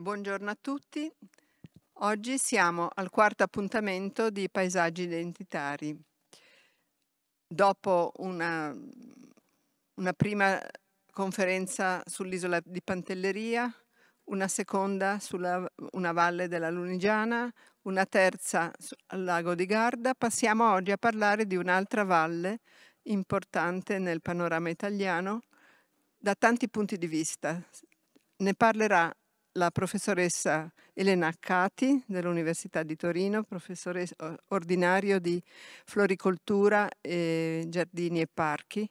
Buongiorno a tutti. Oggi siamo al quarto appuntamento di Paesaggi Identitari. Dopo una, una prima conferenza sull'isola di Pantelleria, una seconda sulla una valle della Lunigiana, una terza al lago di Garda, passiamo oggi a parlare di un'altra valle importante nel panorama italiano da tanti punti di vista. Ne parlerà la professoressa Elena Cati dell'Università di Torino, professore ordinario di floricoltura, e giardini e parchi,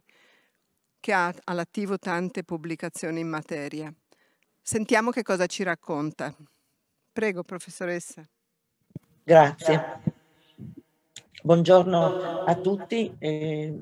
che ha all'attivo tante pubblicazioni in materia. Sentiamo che cosa ci racconta. Prego, professoressa. Grazie. Buongiorno a tutti, eh,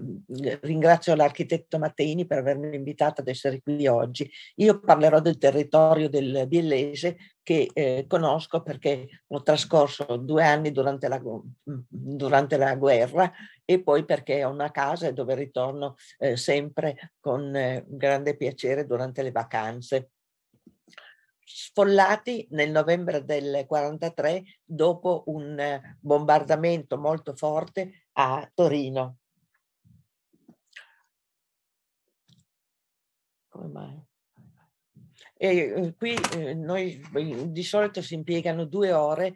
ringrazio l'architetto Matteini per avermi invitato ad essere qui oggi. Io parlerò del territorio del Biellese che eh, conosco perché ho trascorso due anni durante la, mm, durante la, guerra e poi perché ho una casa dove ritorno eh, sempre con eh, grande piacere durante le vacanze sfollati nel novembre del 43 dopo un eh, bombardamento molto forte a Torino. Come mai? E eh, qui eh, noi di solito si impiegano due ore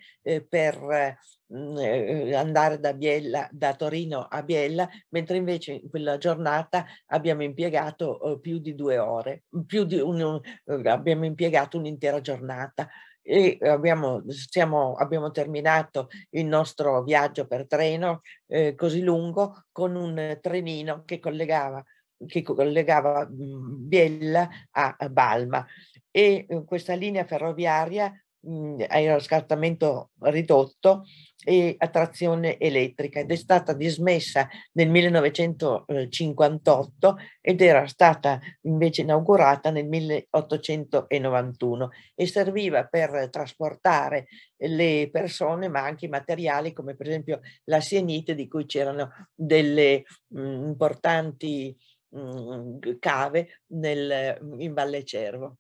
per Mm, eh, andare da, Biella, da Torino a Biella, mentre invece in quella giornata abbiamo impiegato eh, più di due ore, più di un, eh, abbiamo impiegato un'intera giornata e abbiamo, siamo, abbiamo, terminato il nostro viaggio per treno eh, così lungo con un trenino che collegava, che collegava mm, Biella a Balma e questa linea ferroviaria mh, mhmm, scartamento ridotto e a trazione elettrica ed è stata dismessa nel 1958 ed era stata invece inaugurata nel 1891 e serviva per trasportare le persone ma anche i materiali come per esempio la sienite di cui c'erano delle mh, mhmm, importanti mh, mhmm, cave nel, in Valle Cervo.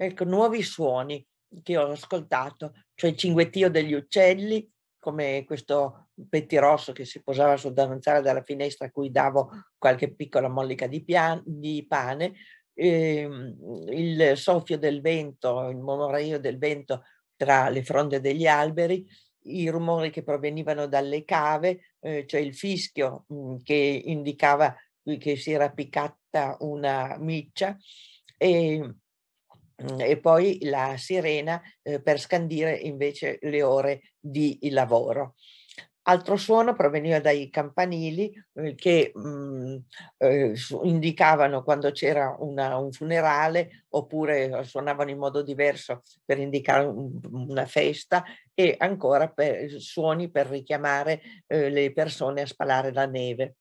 Ecco, nuovi suoni che ho ascoltato, cioè il cinguettio degli uccelli, come questo pettirosso che si posava sul davanzale della finestra a cui davo qualche piccola mollica di, pian- di pane, ehm, il soffio del vento, il mormorio del vento tra le fronde degli alberi, i rumori che provenivano dalle cave, eh, cioè il fischio mh, mm, che indicava che si era piccata una miccia e Mhmm, e poi la sirena eh, per scandire invece le ore di lavoro. Altro suono proveniva dai campanili eh, che mh, mhmm, eh, indicavano quando c'era una, un funerale oppure eh, suonavano in modo diverso per indicare un, una festa e ancora per, eh, suoni per richiamare eh, le persone a spalare la neve.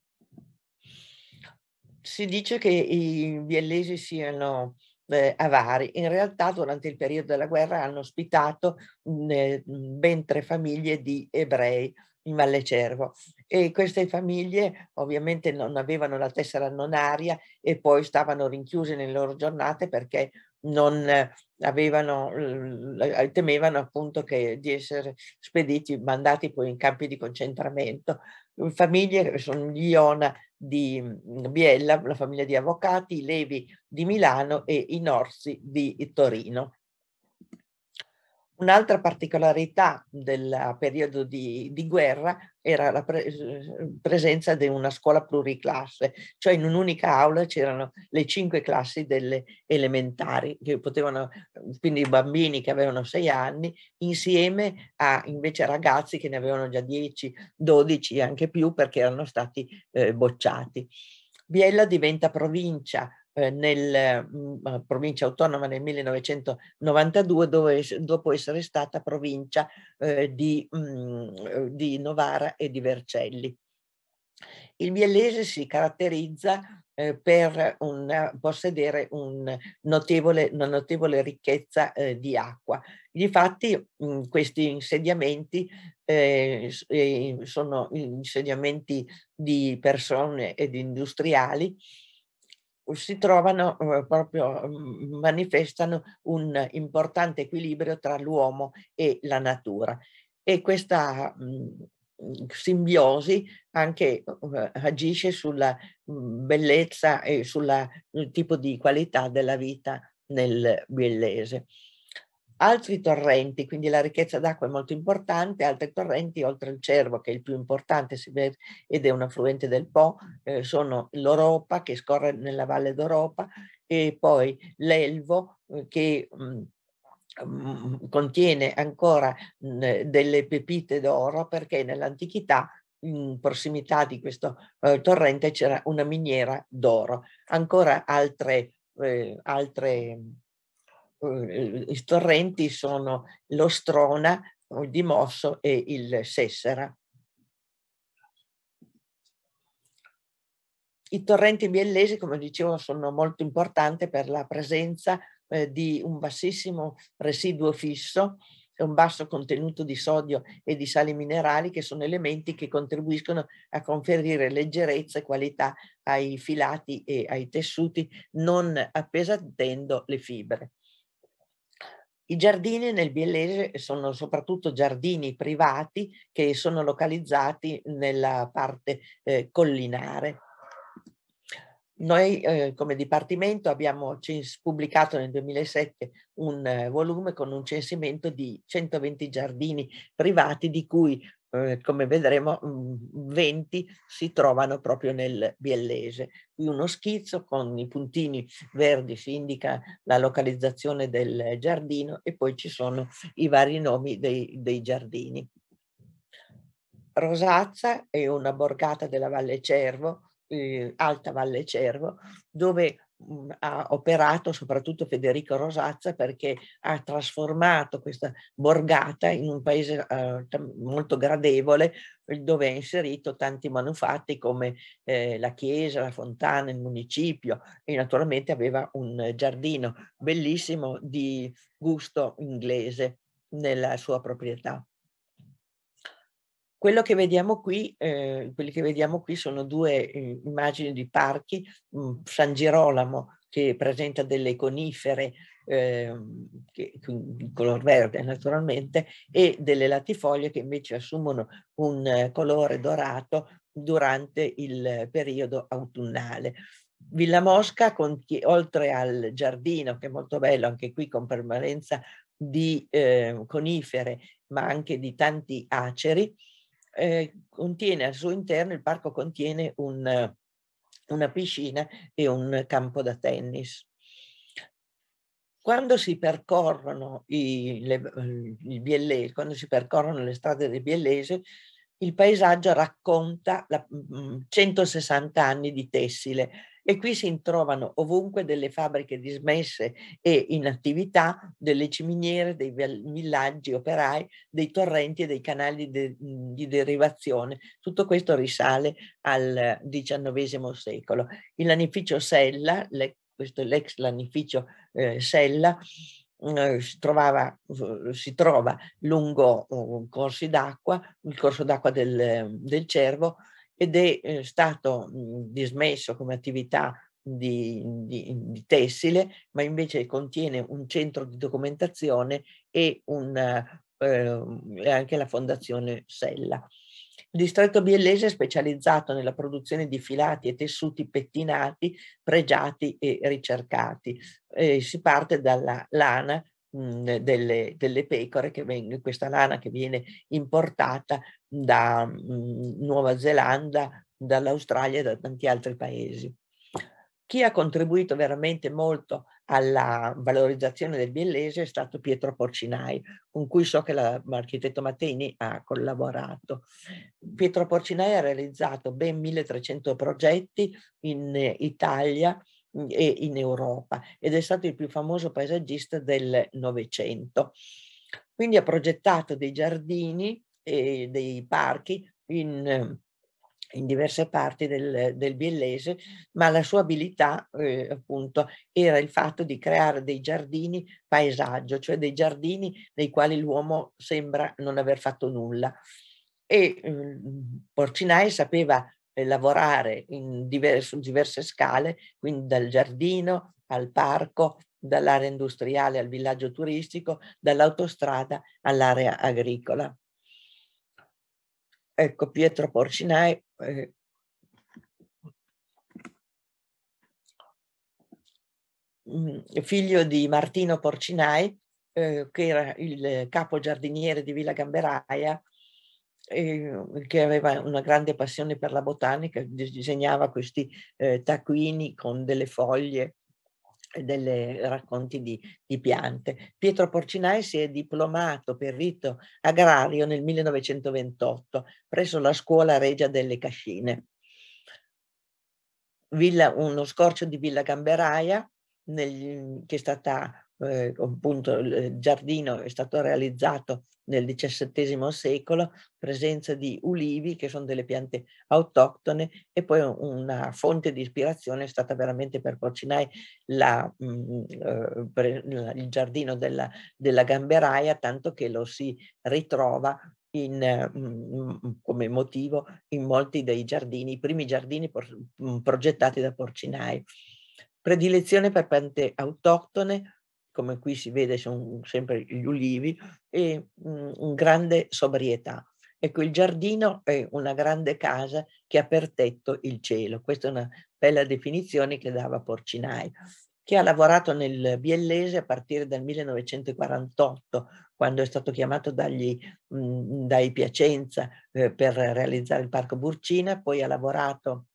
Si dice che i biellesi siano eh, avari. In realtà durante il periodo della guerra hanno ospitato mh, mhmm, eh, mhmm, ben tre famiglie di ebrei in Vallecervo e queste famiglie ovviamente non avevano la tessera nonaria e poi stavano rinchiuse nelle loro giornate perché non avevano, eh, temevano appunto che, di essere spediti, mandati poi in campi di concentramento. Famiglie che sono gli Iona di mm, Biella, la famiglia di avvocati, i Levi di Milano e i Norsi di Torino. Un'altra particolarità del eh, periodo di, di guerra era la pre- presenza di una scuola pluriclasse, cioè in un'unica aula c'erano le cinque classi delle elementari, che potevano, quindi i bambini che avevano sei anni, insieme a invece ragazzi che ne avevano già dieci, dodici e anche più perché erano stati eh, bocciati. Biella diventa provincia eh, nella mm, eh, provincia autonoma nel 1992, dove, dopo essere stata provincia eh, di, mh, mm, di Novara e di Vercelli. Il biellese si caratterizza eh, per una, possedere un notevole, una notevole ricchezza eh, di acqua. Difatti mh, mm, questi insediamenti eh, eh, sono insediamenti di persone ed industriali si trovano eh, proprio, mm, manifestano un importante equilibrio tra l'uomo e la natura. E questa mm, simbiosi anche eh, agisce sulla mm, bellezza e sul tipo di qualità della vita nel biellese altri torrenti, quindi la ricchezza d'acqua è molto importante, altri torrenti oltre il Cervo che è il più importante ed è un affluente del Po, eh, sono l'Oropa che scorre nella Valle d'Oropa e poi l'Elvo eh, che mh, mm, mm, mm, contiene ancora eh, delle pepite d'oro perché nell'antichità in prossimità di questo eh, torrente c'era una miniera d'oro. Ancora altre, eh, altre Uhm, i torrenti sono l'Ostrona, il Dimosso e il Sessera. I torrenti biellesi, come dicevo, sono molto importanti per la presenza eh, di un bassissimo residuo fisso e un basso contenuto di sodio e di sali minerali, che sono elementi che contribuiscono a conferire leggerezza e qualità ai filati e ai tessuti, non appesantendo le fibre. I giardini nel Biellese sono soprattutto giardini privati che sono localizzati nella parte eh, collinare. Noi eh, come Dipartimento abbiamo pubblicato nel 2007 un eh, volume con un censimento di 120 giardini privati, di cui eh, come vedremo, 20 mm, si trovano proprio nel biellese. Qui uno schizzo con i puntini verdi si indica la localizzazione del giardino e poi ci sono i vari nomi dei, dei giardini. Rosazza è una borgata della Valle Cervo, eh, Alta Valle Cervo, dove Mhmm, ha operato soprattutto Federico Rosazza perché ha trasformato questa borgata in un paese eh, molto gradevole dove ha inserito tanti manufatti come eh, la chiesa, la fontana, il municipio e naturalmente aveva un giardino bellissimo di gusto inglese nella sua proprietà. Quello che vediamo qui, eh, quelli che vediamo qui sono due eh, immagini di parchi, mh, San Girolamo che presenta delle conifere eh, che, in color verde naturalmente e delle latifoglie che invece assumono un eh, colore dorato durante il periodo autunnale. Villa Mosca, con, che, oltre al giardino, che è molto bello anche qui con permanenza di eh, conifere, ma anche di tanti aceri, eh, contiene al suo interno, il parco contiene un, una piscina e un campo da tennis. Quando si percorrono i, le, il Biellese, quando si percorrono le strade del Biellese, il paesaggio racconta la, 160 mm, anni di tessile, e qui si trovano ovunque delle fabbriche dismesse e in attività, delle ciminiere, dei villaggi operai, dei torrenti e dei canali de, mhmm, di derivazione. Tutto questo risale al XIX secolo. Il lanificio Sella, le, questo è l'ex lanificio eh, Sella, eh, si, trovava, si, trova lungo corsi d'acqua, il corso d'acqua del, del Cervo, ed è eh, stato mm, dismesso come attività di, di, di, tessile, ma invece contiene un centro di documentazione e un, eh, anche la fondazione Sella. Il distretto biellese è specializzato nella produzione di filati e tessuti pettinati, pregiati e ricercati. Eh, si parte dalla lana, Mhmm, delle, delle, pecore, che veng- questa lana che viene importata da mh, mhmm, Nuova Zelanda, dall'Australia e da tanti altri paesi. Chi ha contribuito veramente molto alla valorizzazione del biellese è stato Pietro Porcinai, con cui so che l'architetto Mateni ha collaborato. Pietro Porcinai ha realizzato ben 1300 progetti in Italia Mhmm, e in Europa ed è stato il più famoso paesaggista del Novecento. Quindi ha progettato dei giardini e dei parchi in, in diverse parti del, del, biellese, ma la sua abilità eh, appunto era il fatto di creare dei giardini paesaggio, cioè dei giardini nei quali l'uomo sembra non aver fatto nulla. E eh, Porcinai sapeva lavorare diver- su diverse scale, quindi dal giardino al parco, dall'area industriale al villaggio turistico, dall'autostrada all'area agricola. Ecco, Pietro Porcinai eh, mm, figlio di Martino Porcinai, eh, che era il capo giardiniere di Villa Gamberaia, Ehm, che aveva una grande passione per la botanica, disegnava questi eh, taccuini con delle foglie delle racconti di, di, piante. Pietro Porcinai si è diplomato per rito agrario nel 1928 presso la scuola regia delle Cascine. Villa, uno scorcio di Villa Gamberaia, nel, che è stata eh, appunto il eh, giardino è stato realizzato nel XVII secolo, presenza di ulivi che sono delle piante autoctone e poi una fonte di ispirazione è stata veramente per Porcinai la, mh, mm, eh, il giardino della, della gamberaia, tanto che lo si ritrova in, mm, come motivo in molti dei giardini, i primi giardini progettati da Porcinai. Predilezione per piante autoctone, come qui si vede sono sempre gli ulivi, e mh, mhmm, grande sobrietà. Ecco, il giardino è una grande casa che ha per tetto il cielo. Questa è una bella definizione che dava Porcinai, che ha lavorato nel biellese a partire dal 1948, quando è stato chiamato dagli, mh, mhmm, dai Piacenza eh, per realizzare il Parco Burcina, poi ha lavorato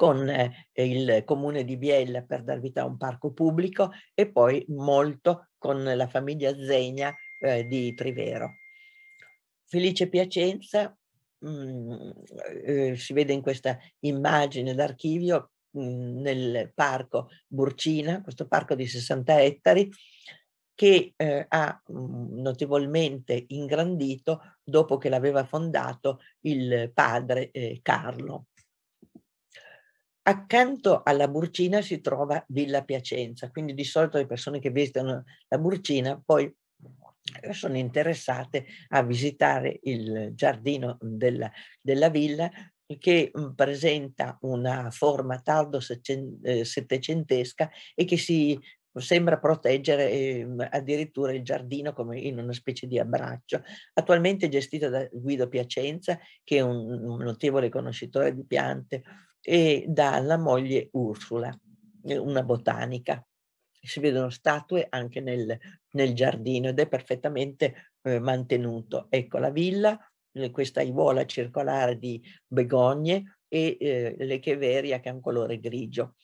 con eh, il comune di Biella per dar vita a un parco pubblico e poi molto con la famiglia Zegna eh, di Trivero. Felice Piacenza mh, mm, eh, si vede in questa immagine d'archivio mh, mm, nel parco Burcina, questo parco di 60 ettari, che eh, ha mm, notevolmente ingrandito dopo che l'aveva fondato il padre eh, Carlo. Accanto alla Burcina si trova Villa Piacenza, quindi di solito le persone che visitano la Burcina poi eh, sono interessate a visitare il giardino della, della villa che mm, presenta una forma tardo eh, settecentesca e che si sembra proteggere eh, addirittura il giardino come in una specie di abbraccio. Attualmente gestita da Guido Piacenza, che è un, un notevole conoscitore di piante, e dalla moglie Ursula, eh, una botanica. Si vedono statue anche nel, nel giardino ed è perfettamente eh, mantenuto. Ecco la villa, eh, questa ivola circolare di begogne e eh, cheveria che ha un colore grigio.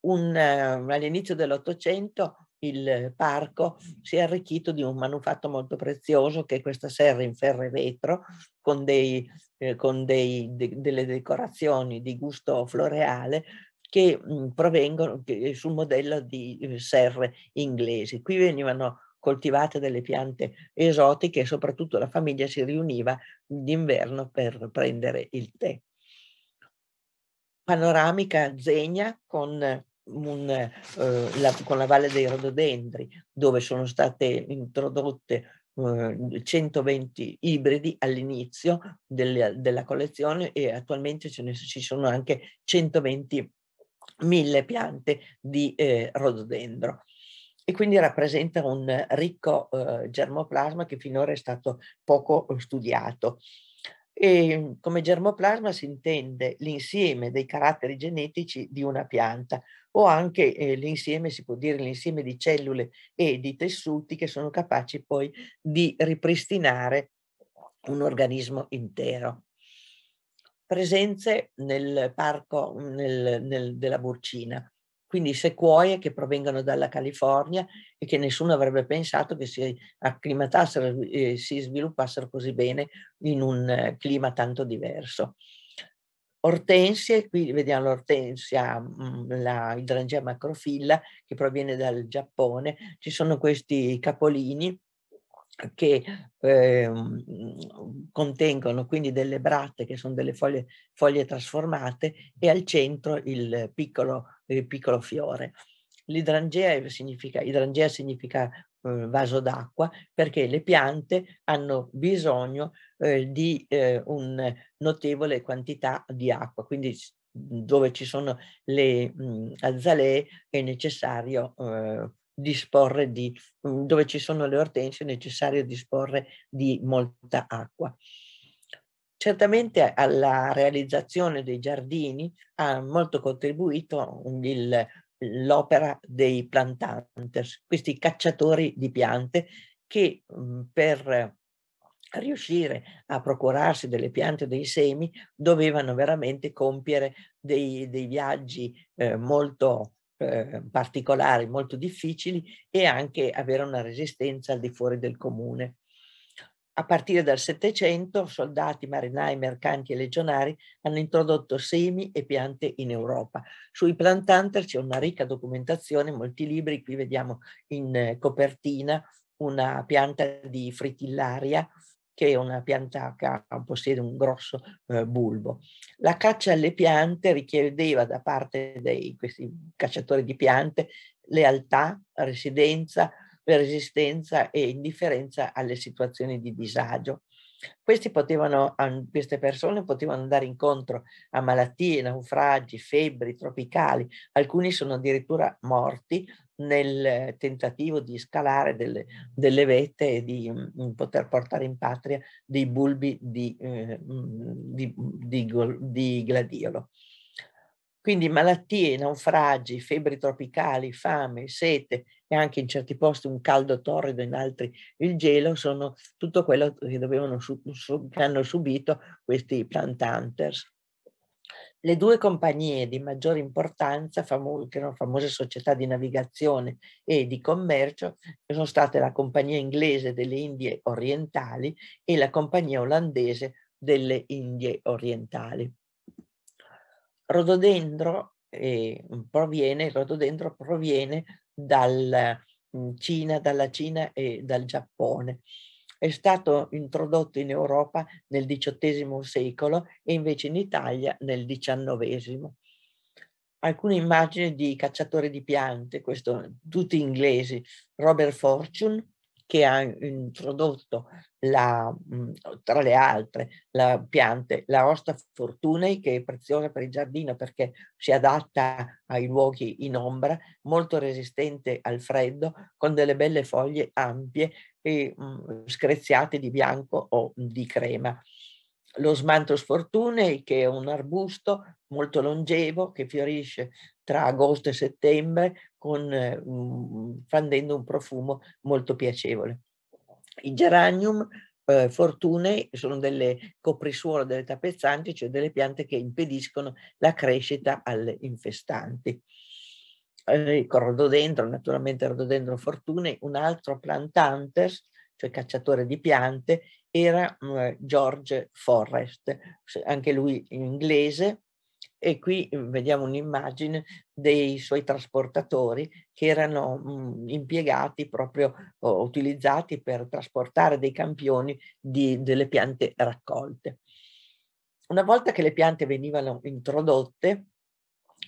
Un, eh, all'inizio dell'Ottocento il parco si è arricchito di un manufatto molto prezioso che è questa serra in ferro e vetro con, dei, eh, con dei, de, delle decorazioni di gusto floreale che mh, mm, provengono che, eh, sul modello di eh, serre inglesi. Qui venivano coltivate delle piante esotiche e soprattutto la famiglia si riuniva d'inverno per prendere il tè. Panoramica zegna con un, eh, la, con la Valle dei Rododendri, dove sono state introdotte eh, 120 ibridi all'inizio delle, della collezione e attualmente ce ne, ci sono anche 120 mille piante di eh, rododendro e quindi rappresenta un ricco eh, germoplasma che finora è stato poco eh, studiato. E come germoplasma si intende l'insieme dei caratteri genetici di una pianta o anche eh, l'insieme, si può dire, l'insieme di cellule e di tessuti che sono capaci poi di ripristinare un organismo intero. Presenze nel parco nel, nel, della Burcina quindi sequoie che provengono dalla California e che nessuno avrebbe pensato che si acclimatassero e si sviluppassero così bene in un eh, clima tanto diverso. Ortensie, qui vediamo l'ortensia, mm, la idrangea macrofilla che proviene dal Giappone, ci sono questi capolini che eh, contengono quindi delle bratte che sono delle foglie, foglie trasformate e al centro il piccolo, il piccolo fiore. L'idrangea significa, idrangea significa eh, vaso d'acqua perché le piante hanno bisogno eh, di eh, una notevole quantità di acqua, quindi mhmm, dove ci sono le mh, mhmm, azalee è necessario eh, disporre di, mm, dove ci sono le ortensie, è necessario disporre di molta acqua. Certamente alla realizzazione dei giardini ha molto contribuito il, l'opera dei plantanters, questi cacciatori di piante che mm, per riuscire a procurarsi delle piante o dei semi dovevano veramente compiere dei, dei viaggi eh, molto Ehm, particolari, molto difficili e anche avere una resistenza al di fuori del comune. A partire dal Settecento, soldati, marinai, mercanti e legionari hanno introdotto semi e piante in Europa. Sui plantanter c'è una ricca documentazione, molti libri, qui vediamo in copertina una pianta di fritillaria che è una pianta a capo possiede un grosso eh, bulbo. La caccia alle piante richiedeva da parte di questi cacciatori di piante lealtà, residenza, resistenza e indifferenza alle situazioni di disagio. Potevano, queste persone potevano andare incontro a malattie, naufragi, febbri tropicali, alcuni sono addirittura morti nel tentativo di scalare delle, delle vette e di mh, mm, mm, poter portare in patria dei bulbi di, eh, mm, di, di, di gladiolo. Quindi malattie, naufragi, febbri tropicali, fame, sete e anche in certi posti un caldo torrido, in altri il gelo, sono tutto quello che, dovevano, che hanno subito questi plant hunters. Le due compagnie di maggiore importanza, che erano famose società di navigazione e di commercio, sono state la compagnia inglese delle Indie Orientali e la compagnia olandese delle Indie Orientali. Rododendro, eh, proviene, rododendro proviene dal mm, Cina, dalla Cina e dal Giappone è stato introdotto in Europa nel XVIII secolo e invece in Italia nel XIX. Alcune immagini di cacciatori di piante, questo, tutti inglesi, Robert Fortune, che ha introdotto la, mm, tra le altre la piante, la Osta Fortunei, che è preziosa per il giardino perché si adatta ai luoghi in ombra, molto resistente al freddo, con delle belle foglie ampie e mh, mm, screziate di bianco o di crema. Lo Smanthus Fortunei, che è un arbusto molto longevo che fiorisce tra agosto e settembre, con, um, mhmm, fandendo un profumo molto piacevole. I geranium eh, fortune sono delle coprisuolo, delle tappezzanti, cioè delle piante che impediscono la crescita alle infestanti. Eh, rododendro, naturalmente rododendro fortune, un altro plantantes, cioè cacciatore di piante, era eh, George Forrest, anche lui inglese, e qui mhmm, vediamo un'immagine dei suoi trasportatori che erano mh, mhmm, impiegati proprio o utilizzati per trasportare dei campioni di, delle piante raccolte. Una volta che le piante venivano introdotte,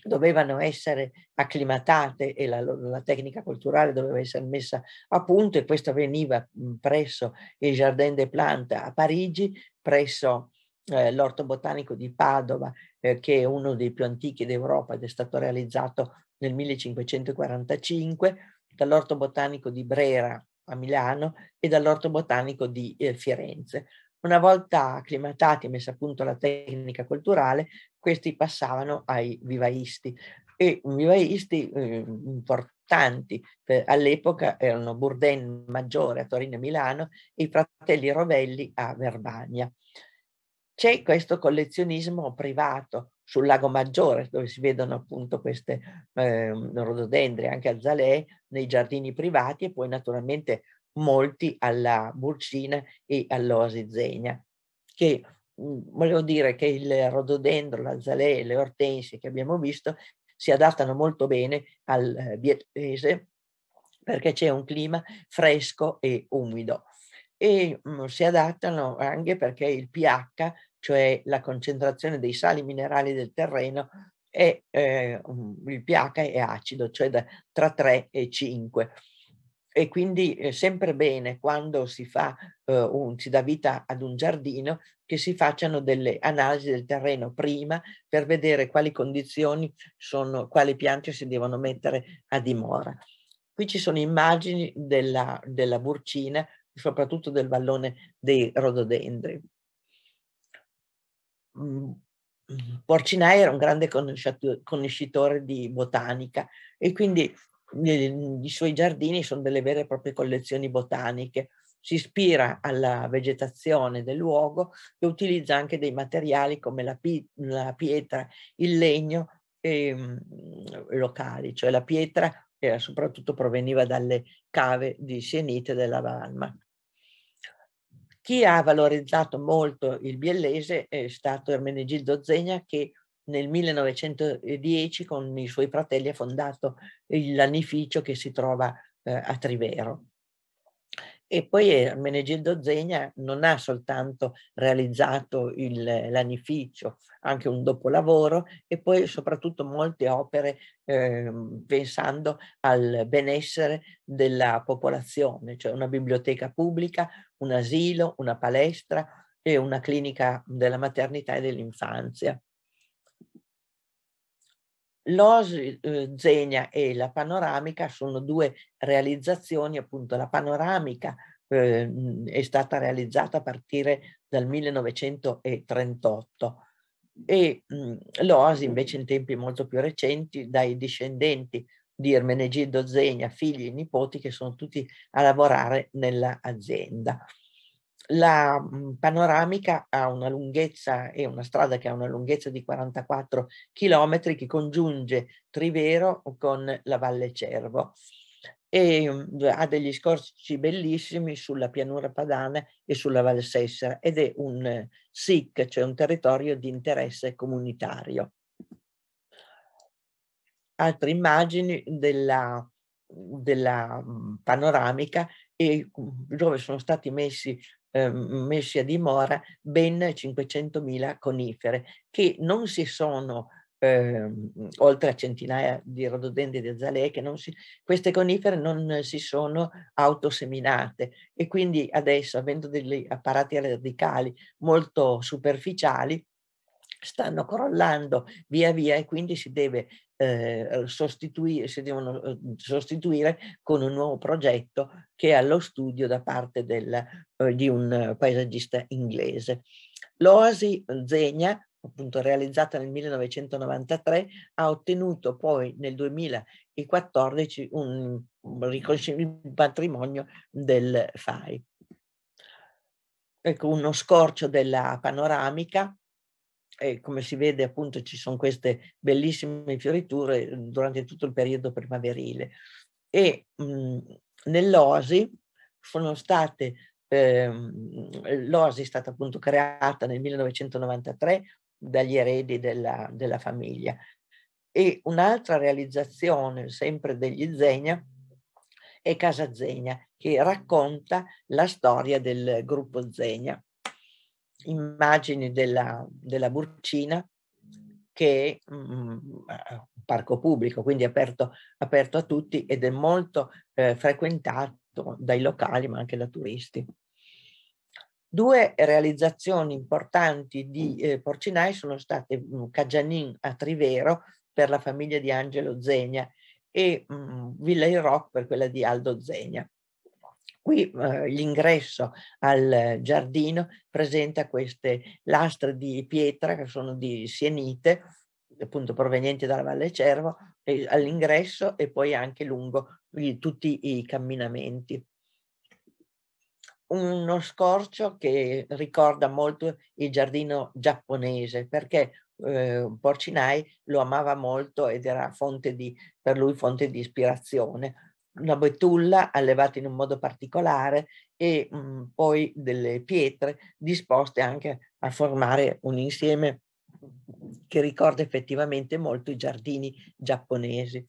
dovevano essere acclimatate e la, la, tecnica culturale doveva essere messa a punto e questo avveniva mhmm, presso il Jardin des Plantes a Parigi, presso eh, l'orto botanico di Padova, eh, che è uno dei più antichi d'Europa ed è stato realizzato nel 1545, dall'orto botanico di Brera a Milano e dall'orto botanico di eh, Firenze. Una volta acclimatati e messa a punto la tecnica culturale, questi passavano ai vivaisti e vivaisti eh, importanti per, eh, all'epoca erano Bourdain Maggiore a Torino e Milano e i fratelli Rovelli a Verbania. C'è questo collezionismo privato sul lago Maggiore, dove si vedono appunto queste eh, rododendri, anche al nei giardini privati e poi naturalmente molti alla Burcina e all'Osizegna, che mhmm, volevo dire che il rododendro, e le ortensie che abbiamo visto si adattano molto bene al bietese eh, perché c'è un clima fresco e umido e mh, mhmm, si adattano anche perché il pH cioè la concentrazione dei sali minerali del terreno, e eh, il pH è acido, cioè da, tra 3 e 5. E quindi è eh, sempre bene quando si, fa, eh, un, si dà vita ad un giardino che si facciano delle analisi del terreno prima per vedere quali condizioni sono, quali piante si devono mettere a dimora. Qui ci sono immagini della, della burcina, soprattutto del vallone dei rododendri. Mm, mm, Porcinai era un grande conoscitore di botanica e quindi i suoi giardini sono delle vere e proprie collezioni botaniche. Si ispira alla vegetazione del luogo e utilizza anche dei materiali come la, pi- la pietra, il legno e, ehm, mh, locali, cioè la pietra che soprattutto proveniva dalle cave di Sienite della Valma chi ha valorizzato molto il biellese è stato Ermenegildo Zegna che nel 1910 con i suoi fratelli ha fondato l'anificio che si trova eh, a Trivero. E poi eh, Menegildo Zegna non ha soltanto realizzato il, l'anificio, anche un dopolavoro e poi soprattutto molte opere eh, pensando al benessere della popolazione, cioè una biblioteca pubblica, un asilo, una palestra e una clinica della maternità e dell'infanzia. L'Os uhm, Zegna e la panoramica sono due realizzazioni, appunto la panoramica eh, è stata realizzata a partire dal 1938 e mhmm, l'osi invece in tempi molto più recenti dai discendenti di Ermenegildo Zegna, figli e nipoti che sono tutti a lavorare nell'azienda. La mhmm, panoramica ha una lunghezza, è una strada che ha una lunghezza di 44 chilometri che congiunge Trivero con la Valle Cervo e ehm, ha degli scorci bellissimi sulla pianura padana e sulla Val Sessera ed è un SIC, cioè un territorio di interesse comunitario. Altre immagini della, della mhmm, panoramica e mhmm, dove sono stati messi eh, messi a dimora ben 500.000 conifere che non si sono eh, oltre a centinaia di rododendri di azalee che non si, queste conifere non si sono autoseminate e quindi adesso avendo degli apparati radicali molto superficiali stanno crollando via via e quindi si deve eh, sostituire, si devono eh, sostituire con un nuovo progetto che è allo studio da parte del, eh, di un paesaggista inglese. L'Oasi Zegna, appunto realizzata nel 1993, ha ottenuto poi nel 2014 un, un patrimonio del FAI. Ecco, uno scorcio della panoramica eh, come si vede appunto ci sono queste bellissime fioriture uhm, durante tutto il periodo primaverile. E mh, mhmm, nell'Osi sono state, eh, l'Osi è stata appunto creata nel 1993 dagli eredi della, della famiglia. E un'altra realizzazione, sempre degli Zegna, è Casa Zegna, che racconta la storia del gruppo Zegna immagini della, della Burcina che è mm, un parco pubblico, quindi aperto, aperto, a tutti ed è molto eh, frequentato dai locali ma anche da turisti. Due realizzazioni importanti di eh, porcinai sono state mh, mm, Caggianin a Trivero per la famiglia di Angelo Zegna e mh, mm, Villa il Rock per quella di Aldo Zegna. Qui eh, l'ingresso al giardino presenta queste lastre di pietra che sono di sienite, appunto provenienti dalla Valle Cervo, e, all'ingresso e poi anche lungo i, tutti i camminamenti. Uno scorcio che ricorda molto il giardino giapponese perché eh, Porcinai lo amava molto ed era fonte di, per lui fonte di ispirazione una betulla allevata in un modo particolare e mh, mm, poi delle pietre disposte anche a formare un insieme che ricorda effettivamente molto i giardini giapponesi.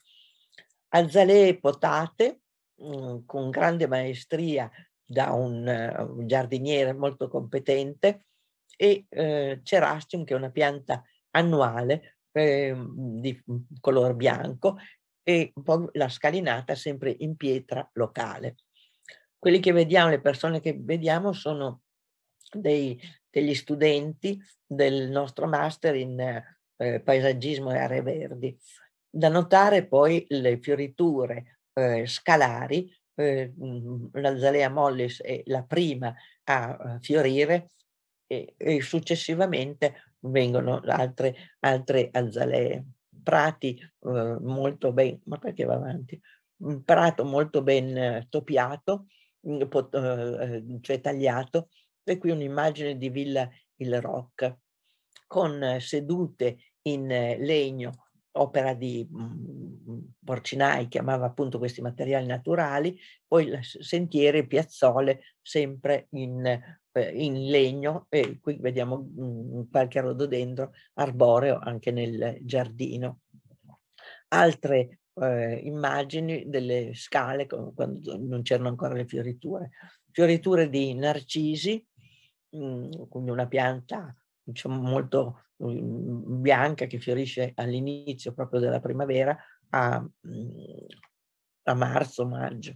Alzalee potate mh, mm, con grande maestria da un, uh, un giardiniere molto competente e eh, cerastium che è una pianta annuale eh, di color bianco e un la scalinata sempre in pietra locale. Quelli che vediamo, le persone che vediamo sono dei, degli studenti del nostro master in eh, paesaggismo e aree verdi. Da notare poi le fioriture eh, scalari, eh, la mollis è la prima a eh, fiorire e, e successivamente vengono altre, altre azalee prati eh, molto ben, ma perché va avanti? Un prato molto ben eh, topiato, mm, eh, eh, cioè tagliato, e qui un'immagine di Villa Il Rock, con sedute in legno, opera di mm, mm, Porcinai, chiamava appunto questi materiali naturali, poi sentieri, piazzole, sempre in eh, in legno e qui vediamo mm, qualche rododendro arboreo anche nel giardino. Altre eh, immagini delle scale quando non c'erano ancora le fioriture, fioriture di narcisi, mh, mm, quindi una pianta diciamo, molto mh, mm, bianca che fiorisce all'inizio proprio della primavera a, a marzo-maggio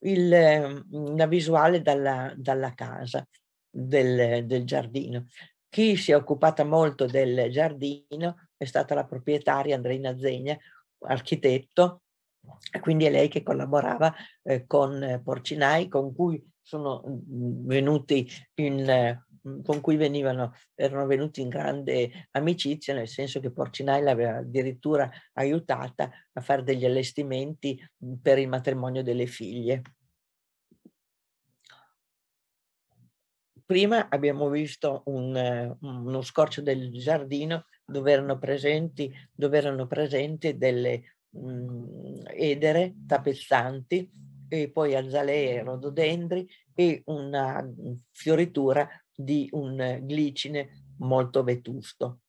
il, mm, la visuale dalla, dalla casa, del, del, giardino. Chi si è occupata molto del giardino è stata la proprietaria Andreina Zegna, architetto, quindi è lei che collaborava eh, con Porcinai, con cui sono mm, venuti in Mhmm, con cui venivano, erano venuti in grande amicizia, nel senso che Porcinai l'aveva addirittura aiutata a fare degli allestimenti mhmm, per il matrimonio delle figlie. Prima abbiamo visto un, mhmm, uno scorcio del giardino dove erano presenti, dove erano presenti delle mh, edere tappezzanti e poi azalee, rododendri e una fioritura di un glicine molto vetusto.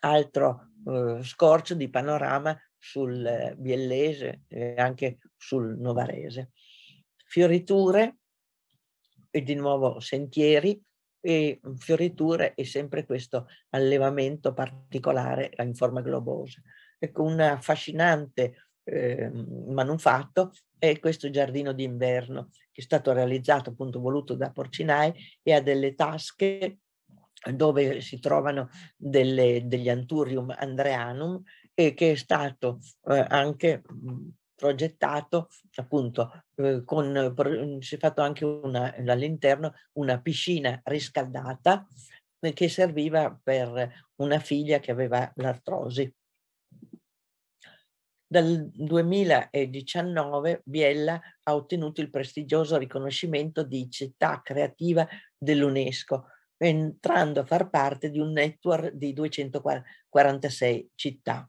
Altro eh, scorcio di panorama sul eh, biellese e anche sul novarese. Fioriture e di nuovo sentieri e fioriture e sempre questo allevamento particolare in forma globosa. Ecco, un affascinante eh, manufatto è questo giardino d'inverno che è stato realizzato appunto voluto da Porcinai e ha delle tasche dove si trovano delle, degli Anturium Andreanum e che è stato eh, anche mm, progettato appunto eh, con pro, si è fatto anche una, all'interno una piscina riscaldata eh, che serviva per una figlia che aveva l'artrosi dal 2019 Biella ha ottenuto il prestigioso riconoscimento di città creativa dell'UNESCO, entrando a far parte di un network di 246 città.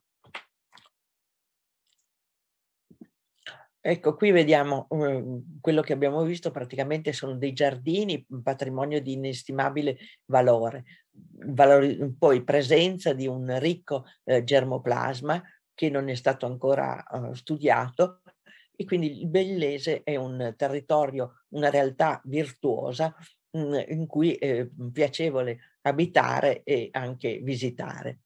Ecco, qui vediamo eh, quello che abbiamo visto, praticamente sono dei giardini, un patrimonio di inestimabile valore, valori, poi presenza di un ricco eh, germoplasma, che non è stato ancora uh, studiato e quindi il Bellese è un territorio, una realtà virtuosa mh, mm, in cui è eh, piacevole abitare e anche visitare.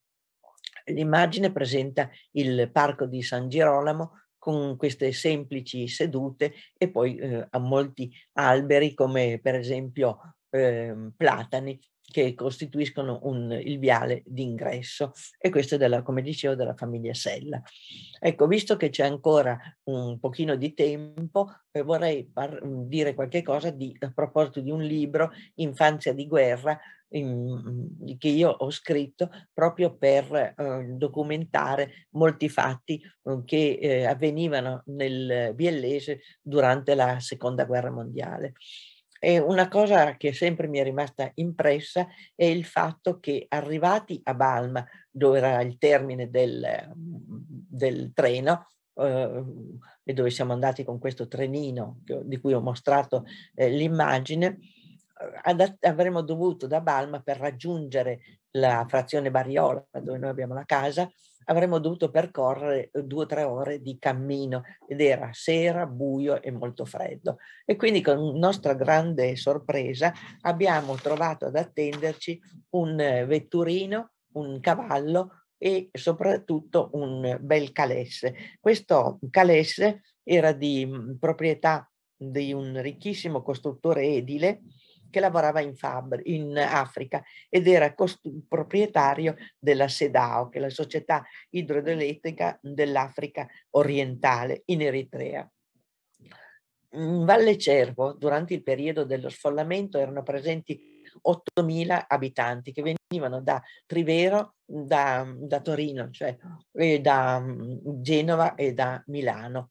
L'immagine presenta il parco di San Girolamo con queste semplici sedute e poi eh, a molti alberi come per esempio eh, platani che costituiscono un, il viale d'ingresso e questo è della, come dicevo della famiglia Sella. Ecco, visto che c'è ancora un pochino di tempo, eh, vorrei mm, dire qualche cosa di, a proposito di un libro, Infanzia di guerra, in, mm, che io ho scritto proprio per eh, documentare molti fatti mm, eh, che avvenivano nel biellese durante la seconda guerra mondiale. E una cosa che sempre mi è rimasta impressa è il fatto che arrivati a Balma, dove era il termine del, mhmm, del treno, eh, e dove siamo andati con questo trenino di cui ho mostrato eh, l'immagine, avremmo dovuto da Balma per raggiungere la frazione Bariola, dove noi abbiamo la casa, avremmo dovuto percorrere eh, due o tre ore di cammino ed era sera, buio e molto freddo. E quindi con nostra grande sorpresa abbiamo trovato ad attenderci un eh, vetturino, un cavallo e soprattutto un bel calesse. Questo calesse era di mm, proprietà di un ricchissimo costruttore edile che lavorava in, fabbri, in Africa ed era proprietario della SEDAO, che è la società idroelettrica dell'Africa orientale in Eritrea. In Valle Cervo, durante il periodo dello sfollamento, erano presenti 8.000 abitanti che venivano da Trivero, da, da Torino, cioè da Genova e da Milano.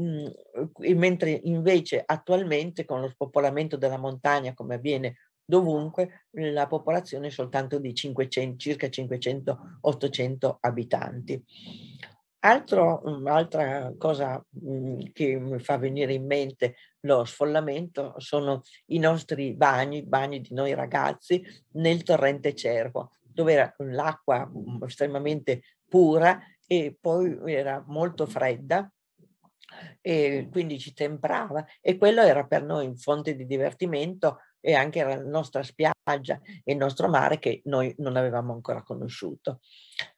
Mhmm, mentre invece attualmente con lo spopolamento della montagna come avviene dovunque la popolazione è soltanto di 500, circa 500-800 abitanti. Altro, mhmm, altra cosa mh, mhmm, che mi fa venire in mente lo sfollamento sono i nostri bagni, bagni di noi ragazzi nel torrente Cervo, dove era l'acqua estremamente pura e poi era molto fredda e quindi ci temprava e quello era per noi fonte di divertimento e anche la nostra spiaggia e il nostro mare che noi non avevamo ancora conosciuto.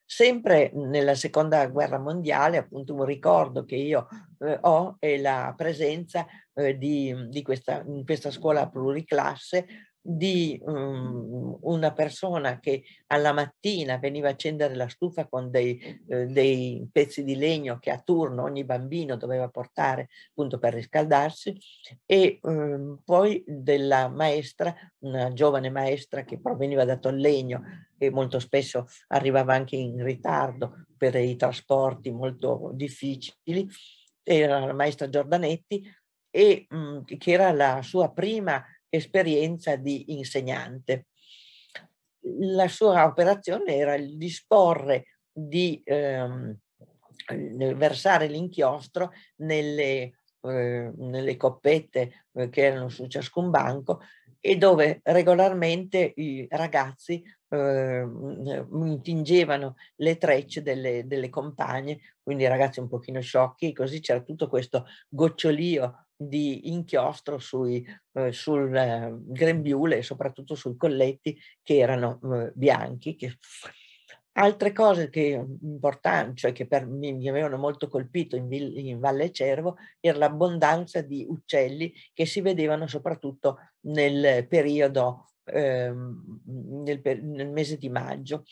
Sempre nella seconda guerra mondiale, appunto, un ricordo che io eh, ho è la presenza eh, di, di, questa, in questa scuola pluriclasse di um, una persona che alla mattina veniva a accendere la stufa con dei, eh, dei, pezzi di legno che a turno ogni bambino doveva portare appunto per riscaldarsi e um, poi della maestra, una giovane maestra che proveniva da Tollegno e molto spesso arrivava anche in ritardo per i trasporti molto difficili, era la maestra Giordanetti e um, che era la sua prima esperienza di insegnante. La sua operazione era il disporre di ehm, versare l'inchiostro nelle, eh, nelle coppette eh, che erano su ciascun banco e dove regolarmente i ragazzi eh, intingevano le trecce delle, delle compagne, quindi ragazzi un pochino sciocchi, così c'era tutto questo gocciolio di inchiostro sui, eh, sul eh, grembiule e soprattutto sui colletti che erano eh, bianchi. Che... Altre cose che, mm, importanti, cioè che per, mi, mi, avevano molto colpito in, in Valle Cervo, era l'abbondanza di uccelli che si vedevano soprattutto nel periodo, ehm, nel, nel mese di maggio.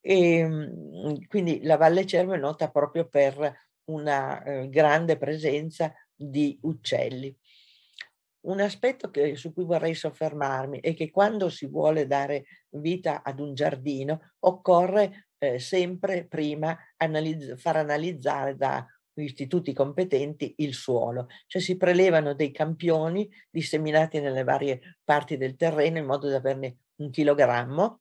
E, mm, quindi la Valle Cervo è nota proprio per una eh, grande presenza di uccelli. Un aspetto che, su cui vorrei soffermarmi è che quando si vuole dare vita ad un giardino occorre eh, sempre prima analizz- far analizzare da istituti competenti il suolo, cioè si prelevano dei campioni disseminati nelle varie parti del terreno in modo da averne un chilogrammo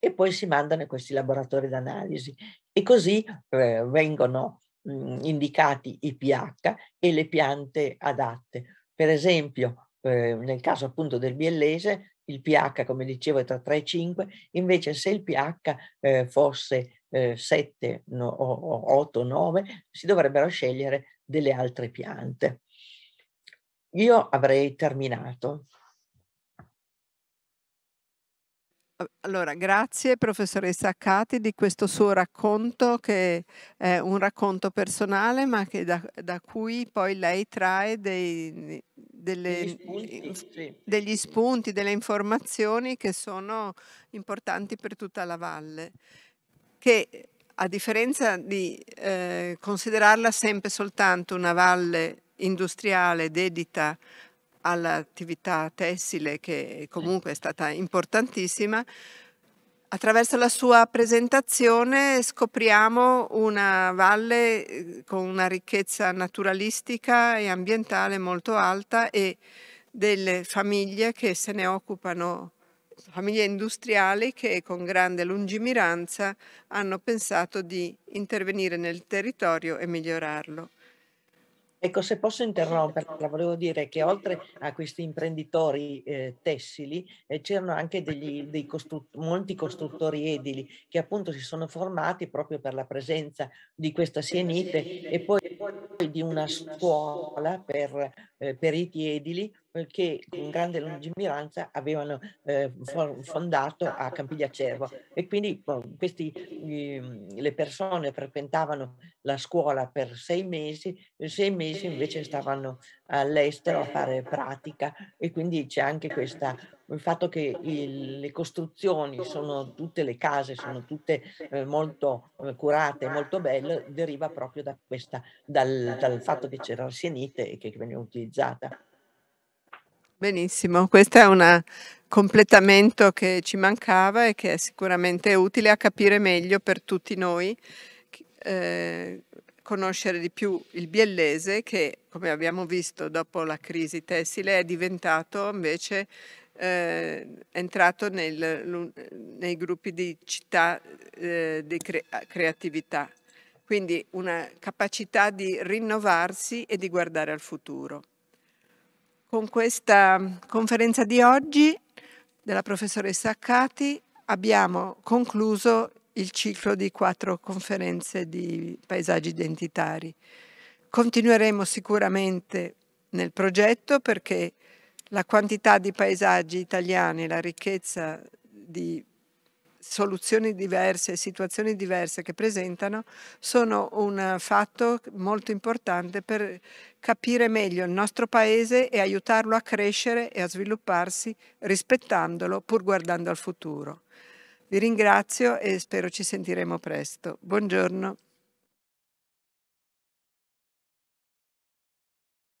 e poi si mandano a questi laboratori d'analisi e così eh, vengono mh, mhmm, indicati i pH e le piante adatte. Per esempio, eh, nel caso appunto del biellese, il pH, come dicevo, è tra 3 e 5, invece se il pH eh, fosse eh, 7 no, o 8 9, si dovrebbero scegliere delle altre piante. Io avrei terminato. Allora, grazie professoressa Accati di questo suo racconto che è un racconto personale ma che da, da cui poi lei trae dei, delle, spunti, sì. spunti, delle informazioni che sono importanti per tutta la valle, che a differenza di eh, considerarla sempre soltanto una valle industriale dedita all'attività tessile che comunque è stata importantissima, attraverso la sua presentazione scopriamo una valle eh, con una ricchezza naturalistica e ambientale molto alta e delle famiglie che se ne occupano, famiglie industriali che con grande lungimiranza hanno pensato di intervenire nel territorio e migliorarlo. Ecco, se posso interromperla, certo. volevo dire che oltre a questi imprenditori eh, tessili eh, c'erano anche degli, dei costrut- molti costruttori edili che appunto si sono formati proprio per la presenza di questa sienite e poi di una scuola per eh, periti edili che con grande lungimiranza avevano eh, fondato a Campiglia Cervo e quindi boh, questi, eh, le persone frequentavano la scuola per sei mesi, sei mesi invece stavano all'estero a fare pratica e quindi c'è anche questa il fatto che il, le costruzioni sono tutte le case sono tutte eh, molto eh, curate molto belle deriva proprio da questa dal, dal fatto che c'era l'arsenite e che veniva utilizzata Benissimo, questo è un completamento che ci mancava e che è sicuramente utile a capire meglio per tutti noi, eh, conoscere di più il biellese che, come abbiamo visto dopo la crisi tessile, è diventato invece eh, entrato nel, nei gruppi di città eh, di cre creatività. Quindi una capacità di rinnovarsi e di guardare al futuro. Con questa conferenza di oggi della professoressa Accati abbiamo concluso il ciclo di quattro conferenze di paesaggi identitari. Continueremo sicuramente nel progetto perché la quantità di paesaggi italiani, la ricchezza di paesaggi soluzioni diverse, situazioni diverse che presentano sono un fatto molto importante per capire meglio il nostro paese e aiutarlo a crescere e a svilupparsi rispettandolo pur guardando al futuro. Vi ringrazio e spero ci sentiremo presto. Buongiorno.